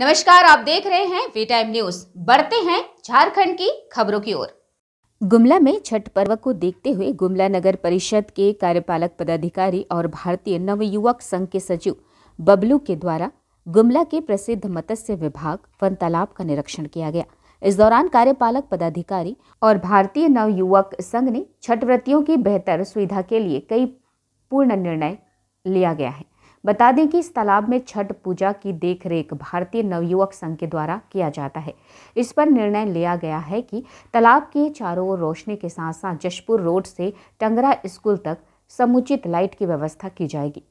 नमस्कार आप देख रहे हैं वी टाइम न्यूज बढ़ते हैं झारखंड की खबरों की ओर गुमला में छठ पर्व को देखते हुए गुमला नगर परिषद के कार्यपालक पदाधिकारी और भारतीय नवयुवक संघ के सचिव बबलू के द्वारा गुमला के प्रसिद्ध मत्स्य विभाग वन तालाब का निरीक्षण किया गया इस दौरान कार्यपालक पदाधिकारी और भारतीय नवयुवक संघ ने छठ व्रतियों की बेहतर सुविधा के लिए कई पूर्ण निर्णय लिया गया है बता दें कि इस तालाब में छठ पूजा की देखरेख भारतीय नवयुवक संघ के द्वारा किया जाता है इस पर निर्णय लिया गया है कि तालाब के चारों ओर रोशनी के साथ साथ जशपुर रोड से टंगरा स्कूल तक समुचित लाइट की व्यवस्था की जाएगी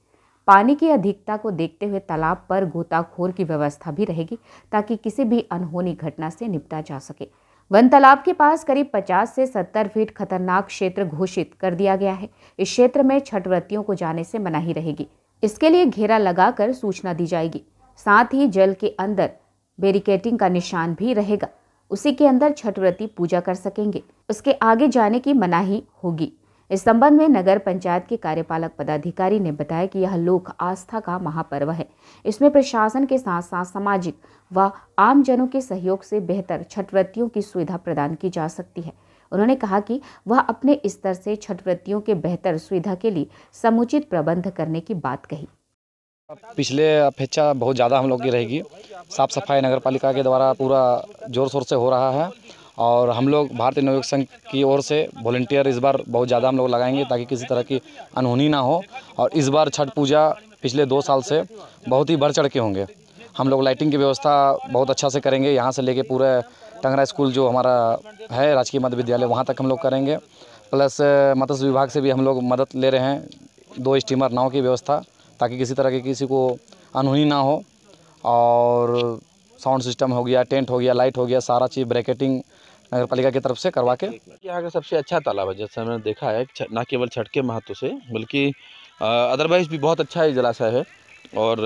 पानी की अधिकता को देखते हुए तालाब पर गोताखोर की व्यवस्था भी रहेगी ताकि किसी भी अनहोनी घटना से निपटा जा सके वन तालाब के पास करीब 50 से 70 फीट खतरनाक क्षेत्र घोषित कर दिया गया है इस क्षेत्र में छठ व्रतियों को जाने से मनाही रहेगी इसके लिए घेरा लगाकर सूचना दी जाएगी साथ ही जल के अंदर बैरिकेटिंग का निशान भी रहेगा उसी के अंदर छठ व्रती पूजा कर सकेंगे उसके आगे जाने की मनाही होगी इस संबंध में नगर पंचायत के कार्यपालक पदाधिकारी ने बताया कि यह लोक आस्था का महापर्व है इसमें प्रशासन के साथ साथ सामाजिक व आमजनों के सहयोग से बेहतर छठव्रतियों की सुविधा प्रदान की जा सकती है उन्होंने कहा कि वह अपने स्तर से छठ व्रतियों के बेहतर सुविधा के लिए समुचित प्रबंध करने की बात कही पिछले अपेक्षा बहुत ज़्यादा हम लोग की रहेगी साफ सफाई नगर पालिका के द्वारा पूरा जोर शोर से हो रहा है और हम लोग भारतीय नवयुवक संघ की ओर से वॉलेंटियर इस बार बहुत ज़्यादा हम लोग लगाएंगे ताकि किसी तरह की अनहोनी ना हो और इस बार छठ पूजा पिछले दो साल से बहुत ही बढ़ चढ़ के होंगे हम लोग लाइटिंग की व्यवस्था बहुत अच्छा से करेंगे यहाँ से लेके पूरे टंगरा स्कूल जो हमारा है राजकीय मध्य विद्यालय वहाँ तक हम लोग करेंगे प्लस मत्स्य विभाग से भी हम लोग मदद ले रहे हैं दो स्टीमर नाव की व्यवस्था ताकि किसी तरह की किसी को अनहोनी ना हो और साउंड सिस्टम हो गया टेंट हो गया लाइट हो गया सारा चीज़ ब्रैकेटिंग नगर पालिका की तरफ से करवा के यहाँ का सबसे अच्छा तालाब है जैसे मैंने देखा है ना केवल छठ के महत्व से बल्कि अदरवाइज़ भी बहुत अच्छा ये जलाशय है और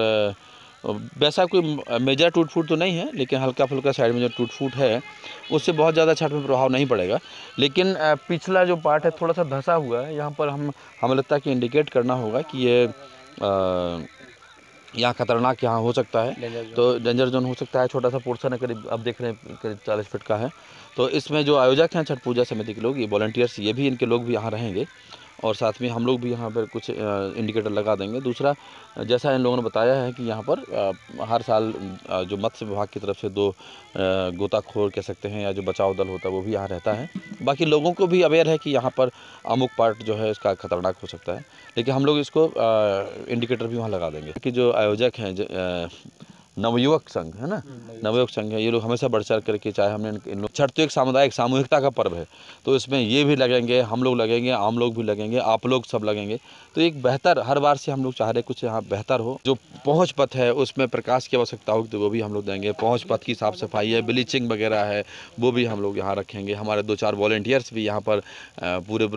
वैसा कोई मेजर टूट फूट तो नहीं है लेकिन हल्का फुल्का साइड में जो टूट फूट है उससे बहुत ज़्यादा छठ में प्रभाव नहीं पड़ेगा लेकिन पिछला जो पार्ट है थोड़ा सा धंसा हुआ है यहाँ पर हम हमें लगता है कि इंडिकेट करना होगा कि ये यहाँ खतरनाक यहाँ हो सकता है तो डेंजर जोन हो सकता है छोटा सा पोर्सन है करीब अब देख रहे हैं करीब चालीस फिट का है तो इसमें जो आयोजक हैं छठ पूजा समिति के लोग ये वॉल्टियर्स ये भी इनके लोग भी यहाँ रहेंगे और साथ में हम लोग भी यहाँ पर कुछ इंडिकेटर लगा देंगे दूसरा जैसा इन लोगों ने बताया है कि यहाँ पर हर साल जो मत्स्य विभाग की तरफ से दो गोताखोर कह सकते हैं या जो बचाव दल होता है वो भी यहाँ रहता है बाकी लोगों को भी अवेयर है कि यहाँ पर अमुक पार्ट जो है इसका ख़तरनाक हो सकता है लेकिन हम लोग इसको इंडिकेटर भी वहाँ लगा देंगे कि जो आयोजक हैं नवयुवक संघ है ना हम्म, नवयुवक संघ है ये लोग हमेशा बढ़ चढ़ करके चाहे हमने इन लोग छठ तो एक सामुदायिक सामूहिकता का पर्व है तो इसमें ये भी लगेंगे हम लोग लगेंगे आम लोग भी लगेंगे आप लोग सब लगेंगे तो एक बेहतर हर बार से हम लोग चाह रहे कुछ यहाँ बेहतर हो जो पहुँच पथ है उसमें प्रकाश की आवश्यकता होगी तो वो भी हम लोग देंगे पहुँच पथ की साफ़ सफाई है ब्लीचिंग वगैरह है वो भी हम लोग यहाँ रखेंगे हमारे दो चार वॉल्टियर्स भी यहाँ पर पूरे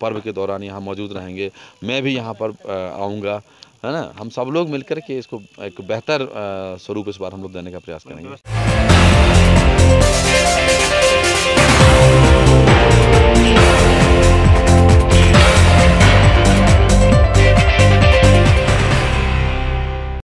पर्व के दौरान यहाँ मौजूद रहेंगे मैं भी यहाँ पर आऊँगा है ना हम सब लोग मिलकर के इसको एक बेहतर स्वरूप इस बार हम लोग देने का प्रयास करेंगे